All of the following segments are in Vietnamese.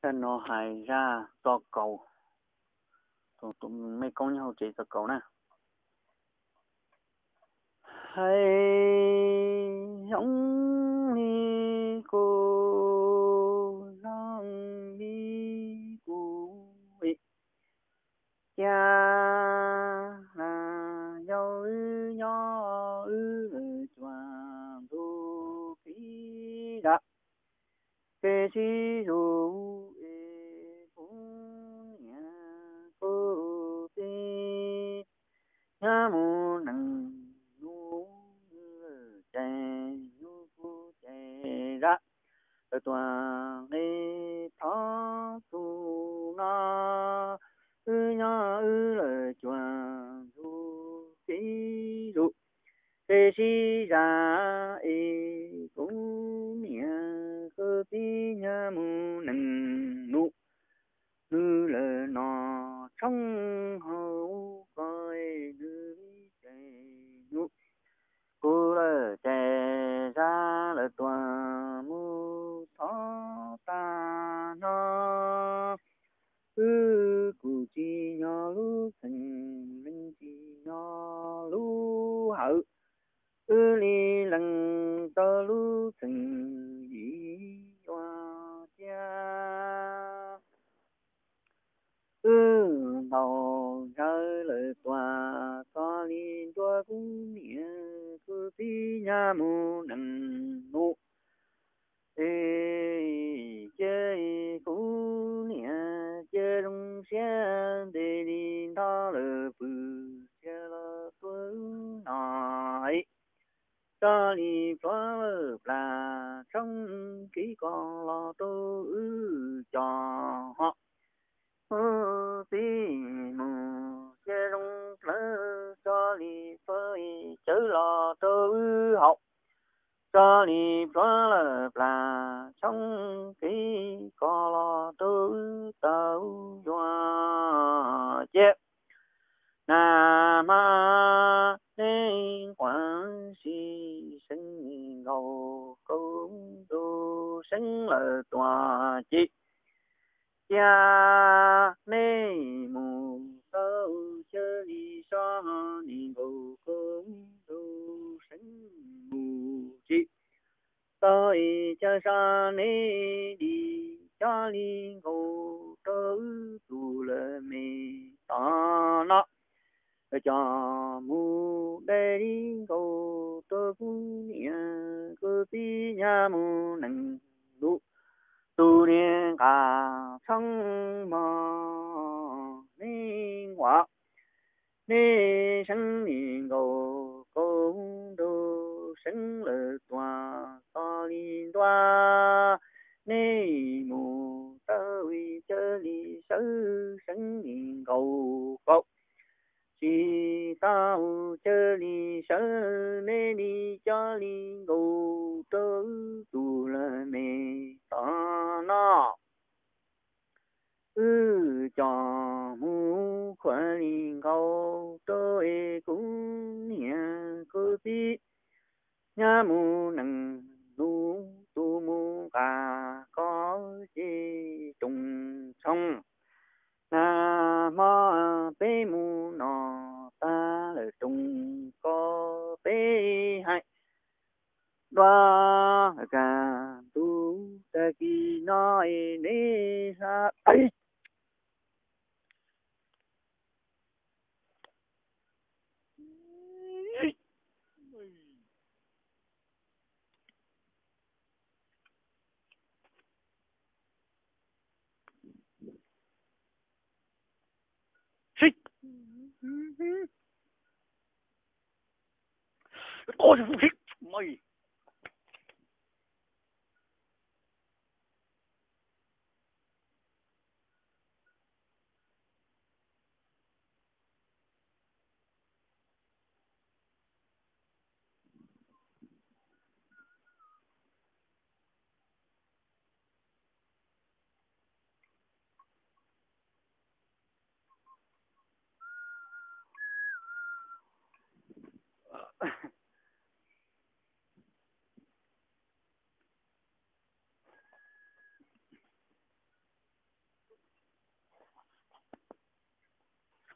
ta nó hài ra to cầu tụi tụi mấy con nhau chị to cầu nè hay ông đi cô long đi cô cha là nhau ư nho ư choàng thu phí đã kê chi rồi tòa nghe thó su na ư nha ư lờ chùa du sĩ dụ tê si ra y cũng nhẹ cơ tí nha mu nần nụ nư lờ nọ trong hậu coi nữ chạy nụ cô lờ chạy ra lờ toàn mu Nam Mu, ê chơi cú nia chơi lung xe để đi ta lơ bự chơi lơ tuấn nòi ta đi phá lơ là trong ký con lo tu ư 南无观世音菩萨，度生了断机，家内母子千里上，你哥哥都生母鸡，早已叫上你爹，家里哥哥。家母的一个多年，夫妻娘母难度，多年啊，从马岭洼，你生你个高头生了段，大林段，你。cho mu khỏe linh cầu cũng nhẹ cơ tí nhà mu nâng nu tu mu cả có gì trùng sông Oh, das ist Mai.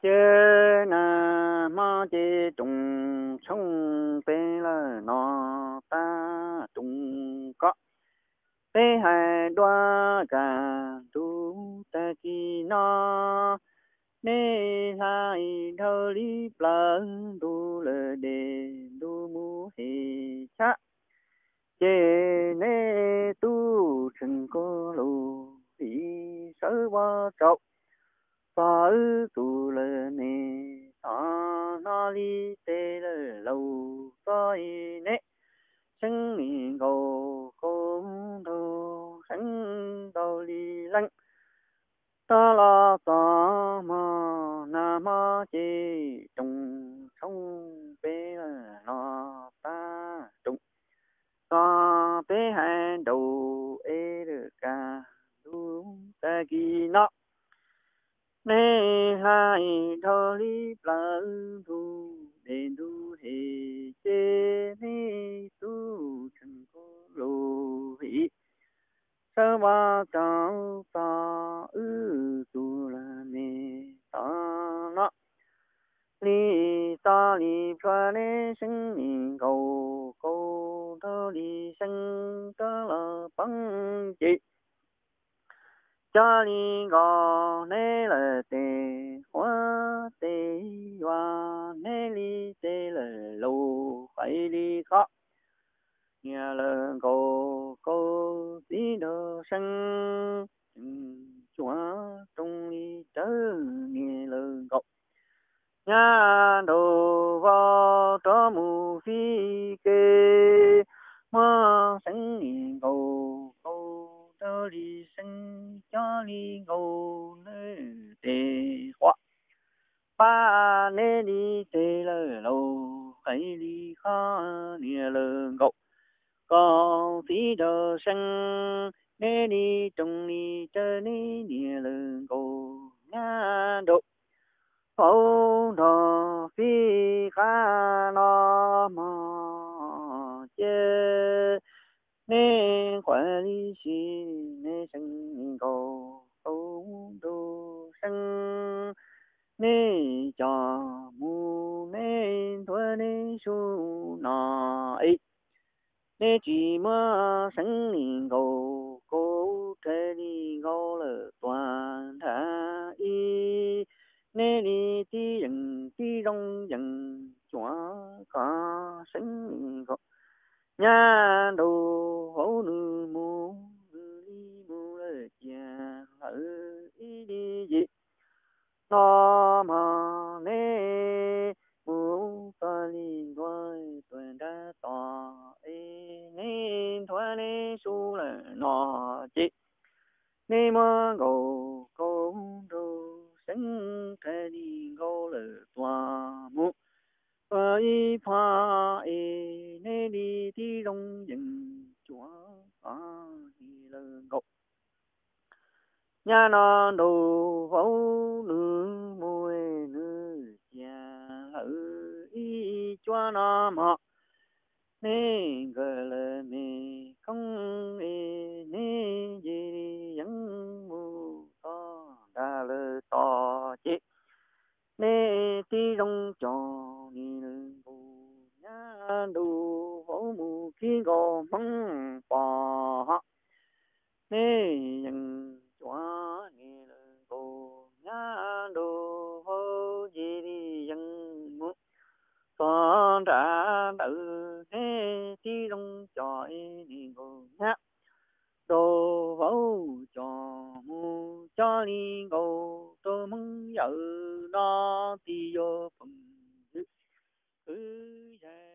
chế na ma chế trùng sông tê là nó ta trùng có tê hai đoa cả tu ta kỳ nó nê hai thơ lý plơ tu lơ đề tu mu hề cha chế nê tu chừng có lô đi sớ qua trọng 사을 돌아내 아나리 때를 러우 사이 ba cha ta ư tu la ni ta na ni ta ni pha ni sinh ni cầu cầu thơ ni sinh ta la băng chị cha ni gò nê là tê hoa tê hoa nê li tê là lâu phải đi khóc nhà lợn cầu cầu đi đồ sang chúa trong đi chớ nghe lời cậu nhà đồ vào cho mù phi kê mà sẵn nghe cầu cầu cho đi sân cho đi cầu nơi tề hoa ba nê đi tề lời lâu phải đi khó nghe lời cậu có phi đồ sang nê ni trong ni chơ ni ni lư cô nga độ phổ đồ phi khá nó mò chê nê quả lý si nê sang cô cô đồ sang nê cho mu nê thua nê su nọ ấy 你寂寞森林高高这里有了广场，咦，那里的人的人人转个森林高，年老老了莫莫了见，哎咿呀，大妈。chú là nọ chị ni mơ gầu công đồ sinh thế đi gầu lỡ tòa mu và y pha y nê đi thi đông dừng chúa à đi lỡ gầu nhà nó đồ phẫu nữ mùi nữ già lỡ y cho nó mọ nên gọi là mình không ý ni gì những mù to đa lơ to chị nê ti đông cho ni bù nhá đủ vỗ mù khi gò măng bò nê những chó ni bù nhá đủ vỗ gì đi những mù to đã tự thi đông trời đi ngô nhá đồ vỗ cho mu cho đi ngô tôi mong giờ nó thì vô phần cứ vậy